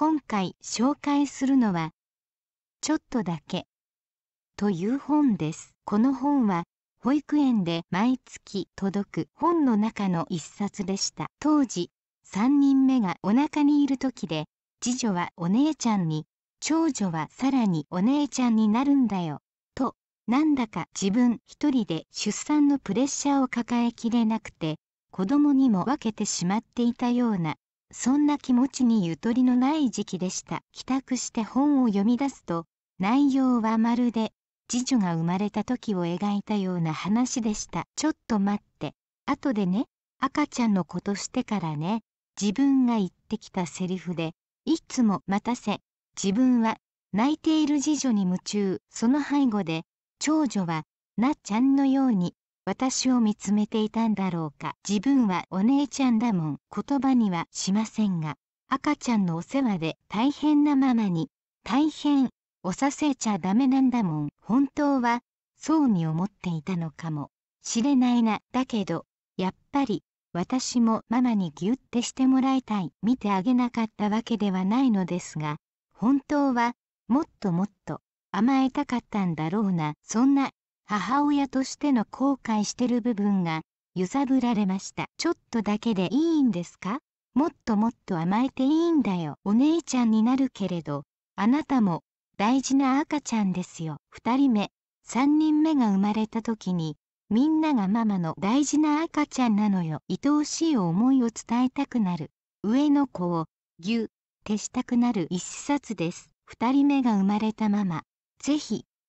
今回紹介するのは「ちょっとだけ」という本です。この本は保育園で毎月届く本の中の一冊でした。当時3人目がお腹にいる時で次女はお姉ちゃんに長女はさらにお姉ちゃんになるんだよとなんだか自分一人で出産のプレッシャーを抱えきれなくて子供にも分けてしまっていたようなそんな気持ちにゆとりのない時期でした帰宅して本を読み出すと内容はまるで次女が生まれた時を描いたような話でしたちょっと待って後でね赤ちゃんのことしてからね自分が言ってきたセリフでいつも待たせ自分は泣いている次女に夢中その背後で長女はなっちゃんのように私を見つめていたんだろうか自分はお姉ちゃんだもん言葉にはしませんが赤ちゃんのお世話で大変なママに大変おさせちゃダメなんだもん本当はそうに思っていたのかもしれないなだけどやっぱり私もママにギュッてしてもらいたい見てあげなかったわけではないのですが本当はもっともっと甘えたかったんだろうなそんな母親としての後悔してる部分が揺さぶられましたちょっとだけでいいんですかもっともっと甘えていいんだよお姉ちゃんになるけれどあなたも大事な赤ちゃんですよ2人目3人目が生まれた時にみんながママの大事な赤ちゃんなのよ愛おしい思いを伝えたくなる上の子をぎゅってしたくなる一冊です2人目が生まれたママぜひ